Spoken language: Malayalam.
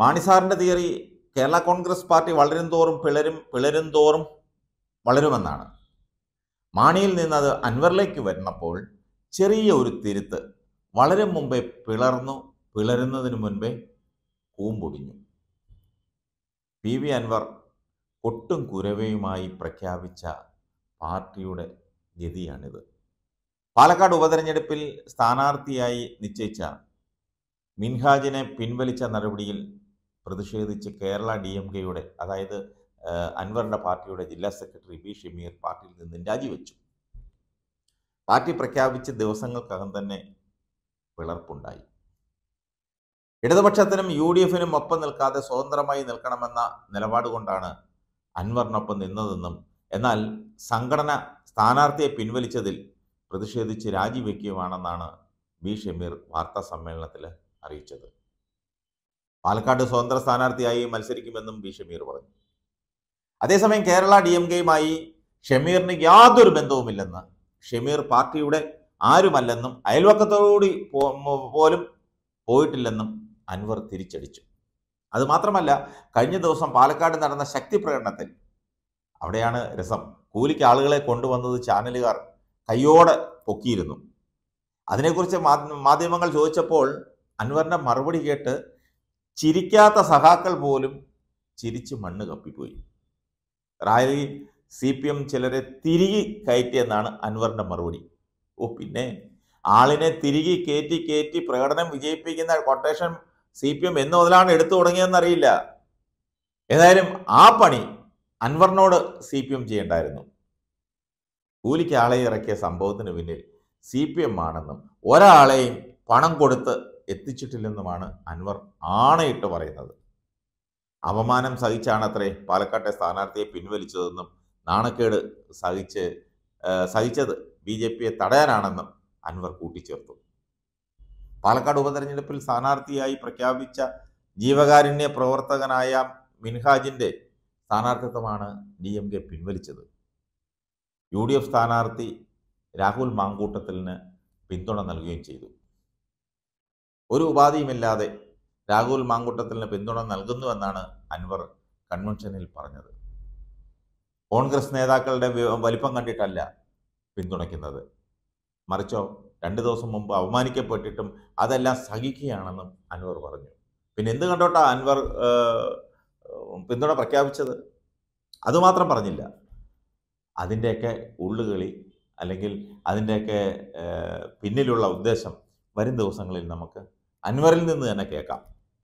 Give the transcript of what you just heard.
മാണിസാറിൻ്റെ തിയറി കേരള കോൺഗ്രസ് പാർട്ടി വളരും തോറും പിളരും പിളരും തോറും വളരുമെന്നാണ് മാണിയിൽ നിന്നത് അൻവറിലേക്ക് വരുന്നപ്പോൾ ചെറിയ ഒരു തിരുത്ത് വളരെ മുമ്പേ പിളർന്നു പിളരുന്നതിന് മുൻപേ കൂമ്പൊടിഞ്ഞു പി വി അൻവർ ഒട്ടും കുരവയുമായി പ്രഖ്യാപിച്ച പാർട്ടിയുടെ ഗതിയാണിത് പാലക്കാട് ഉപതെരഞ്ഞെടുപ്പിൽ സ്ഥാനാർത്ഥിയായി നിശ്ചയിച്ച മിൻഹാജിനെ പിൻവലിച്ച നടപടിയിൽ പ്രതിഷേധിച്ച് കേരള ഡി എം കെയുടെ അതായത് അൻവറിൻ്റെ പാർട്ടിയുടെ ജില്ലാ സെക്രട്ടറി ബി ഷമീർ പാർട്ടിയിൽ നിന്നും രാജിവെച്ചു പാർട്ടി പ്രഖ്യാപിച്ച ദിവസങ്ങൾക്കകം തന്നെ പിളർപ്പുണ്ടായി ഇടതുപക്ഷത്തിനും യു ഡി എഫിനും ഒപ്പം നിൽക്കാതെ സ്വതന്ത്രമായി നിൽക്കണമെന്ന നിലപാട് കൊണ്ടാണ് അൻവറിനൊപ്പം നിന്നതെന്നും എന്നാൽ സംഘടന സ്ഥാനാർത്ഥിയെ പിൻവലിച്ചതിൽ പ്രതിഷേധിച്ച് രാജിവെക്കുകയാണെന്നാണ് ബി ഷമീർ വാർത്താ സമ്മേളനത്തിൽ അറിയിച്ചത് പാലക്കാട് സ്വതന്ത്ര സ്ഥാനാർത്ഥിയായി മത്സരിക്കുമെന്നും ബി ഷമീർ പറഞ്ഞു അതേസമയം കേരള ഡി എം കെയുമായി ഷമീറിന് യാതൊരു ബന്ധവുമില്ലെന്ന് ഷമീർ പാർട്ടിയുടെ ആരുമല്ലെന്നും അയൽവക്കത്തോടുകൂടി പോലും പോയിട്ടില്ലെന്നും അൻവർ തിരിച്ചടിച്ചു അതുമാത്രമല്ല കഴിഞ്ഞ ദിവസം പാലക്കാട് നടന്ന ശക്തി പ്രകടനത്തിൽ അവിടെയാണ് രസം കൂലിക്ക് ആളുകളെ കൊണ്ടുവന്നത് ചാനലുകാർ കയ്യോടെ പൊക്കിയിരുന്നു അതിനെക്കുറിച്ച് മാധ്യമങ്ങൾ ചോദിച്ചപ്പോൾ അൻവറിൻ്റെ മറുപടി കേട്ട് ചിരിക്കാത്ത സഹാക്കൾ പോലും ചിരിച്ച് മണ്ണ് കപ്പിപ്പോയി റാലിയിൽ സി പി എം ചിലരെ തിരികെ കയറ്റിയെന്നാണ് അൻവറിൻ്റെ മറുപടി ഓ പിന്നെ ആളിനെ തിരികെ കയറ്റി കയറ്റി പ്രകടനം വിജയിപ്പിക്കുന്ന കൊട്ടേഷൻ സി പി എം എന്ന് മുതലാണ് എടുത്തു തുടങ്ങിയതെന്നറിയില്ല ഏതായാലും ആ പണി അൻവറിനോട് സി പി എം ചെയ്യണ്ടായിരുന്നു കൂലിക്ക് ആളെ ഇറക്കിയ സംഭവത്തിന് പിന്നിൽ സി പി എം ആണെന്നും ഒരാളെയും പണം കൊടുത്ത് എത്തിച്ചിട്ടില്ലെന്നുമാണ് അൻവർ ആണയിട്ട് പറയുന്നത് അപമാനം സഹിച്ചാണ് അത്രേ പാലക്കാട്ടെ സ്ഥാനാർത്ഥിയെ പിൻവലിച്ചതെന്നും നാണക്കേട് സഹിച്ച് സഹിച്ചത് ബി ജെ പിയെ തടയാനാണെന്നും അൻവർ കൂട്ടിച്ചേർത്തു പാലക്കാട് ഉപതെരഞ്ഞെടുപ്പിൽ സ്ഥാനാർത്ഥിയായി പ്രഖ്യാപിച്ച ജീവകാരുണ്യ പ്രവർത്തകനായ മിൻഹാജിന്റെ സ്ഥാനാർത്ഥിത്വമാണ് ഡി എം കെ പിൻവലിച്ചത് യു ഡി എഫ് സ്ഥാനാർത്ഥി രാഹുൽ മാങ്കൂട്ടത്തിലിന് പിന്തുണ നൽകുകയും ചെയ്തു ഒരു ഉപാധിയുമില്ലാതെ രാഹുൽ മാങ്കുട്ടത്തിന് പിന്തുണ നൽകുന്നുവെന്നാണ് അൻവർ കൺവെൻഷനിൽ പറഞ്ഞത് കോൺഗ്രസ് നേതാക്കളുടെ വലിപ്പം കണ്ടിട്ടല്ല പിന്തുണയ്ക്കുന്നത് മറിച്ചോ രണ്ട് ദിവസം മുമ്പ് അവമാനിക്കപ്പെട്ടിട്ടും അതെല്ലാം സഹിക്കുകയാണെന്നും അൻവർ പറഞ്ഞു പിന്നെ എന്ത് കണ്ടോട്ടാ അൻവർ പിന്തുണ പ്രഖ്യാപിച്ചത് അതുമാത്രം പറഞ്ഞില്ല അതിൻ്റെയൊക്കെ ഉള്ളുകളി അല്ലെങ്കിൽ അതിൻ്റെയൊക്കെ പിന്നിലുള്ള ഉദ്ദേശം വരും ദിവസങ്ങളിൽ നമുക്ക് അൻവറിൽ നിന്ന് തന്നെ കേൾക്കാം